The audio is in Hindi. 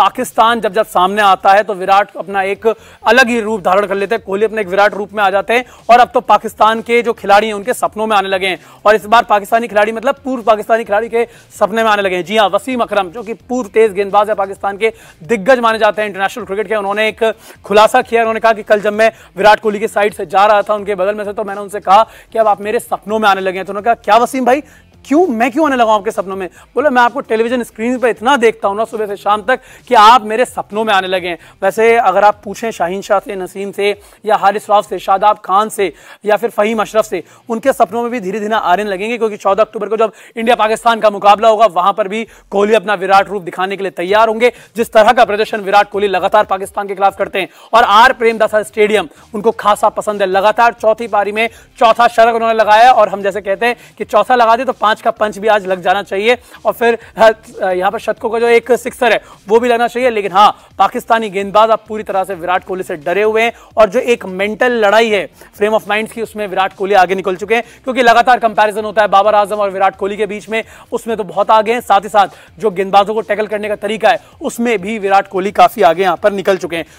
पाकिस्तान जब जब सामने आता है तो विराट अपना एक अलग ही रूप धारण कर लेते हैं कोहली अपने एक विराट रूप में आ जाते हैं और अब तो पाकिस्तान के जो खिलाड़ी हैं उनके सपनों में आने लगे हैं और इस बार पाकिस्तानी खिलाड़ी मतलब पूर्व पाकिस्तानी खिलाड़ी के सपने में आने लगे हैं जी हाँ वसीम अक्रम जो कि पूर्व तेज गेंदबाज है पाकिस्तान के दिग्गज माने जाते हैं इंटरनेशनल क्रिकेट के उन्होंने एक खुलासा किया उन्होंने कहा कि कल जब मैं विराट कोहली की साइड से जा रहा था उनके बगल में से तो मैंने उनसे कहा कि अब आप मेरे सपनों में आने लगे हैं तो उन्होंने कहा क्या वसीम भाई क्यों मैं क्यों आने लगा आपके सपनों में बोला मैं आपको टेलीविजन स्क्रीन पर इतना देखता हूँ ना सुबह से शाम तक कि आप मेरे सपनों में आने लगे हैं वैसे अगर आप पूछें शाहीन शाह से नसीम से या हारिस राव से शादाब खान से या फिर फ़हीम अशरफ से उनके सपनों में भी धीरे धीरे आने लगेंगे क्योंकि चौदह अक्टूबर को जब इंडिया पाकिस्तान का मुकाबला होगा वहां पर भी कोहली अपना विराट रूप दिखाने के लिए तैयार होंगे जिस तरह का प्रदर्शन विराट कोहली लगातार पाकिस्तान के खिलाफ करते हैं और आर प्रेमदासा स्टेडियम उनको खासा पसंद है लगातार चौथी पारी में चौथा शरक उन्होंने लगाया और हम जैसे कहते हैं कि चौथा लगा दे तो पांच का पंच भी आज लग जाना चाहिए और फिर यहाँ पर शतकों का जो एक सिक्सर है वो भी लगना चाहिए लेकिन हाँ पाकिस्तानी गेंदबाज आप पूरी तरह से विराट कोहली से डरे हुए हैं और जो एक मेंटल लड़ाई है फ्रेम ऑफ माइंड की उसमें विराट कोहली आगे निकल चुके हैं क्योंकि लगातार कंपेरिजन होता है बाबर आजम और विराट कोहली के बीच में उसमें तो बहुत आगे हैं साथ ही साथ जो गेंदबाजों को टैकल करने का तरीका है उसमें भी विराट कोहली काफी आगे यहाँ पर निकल चुके हैं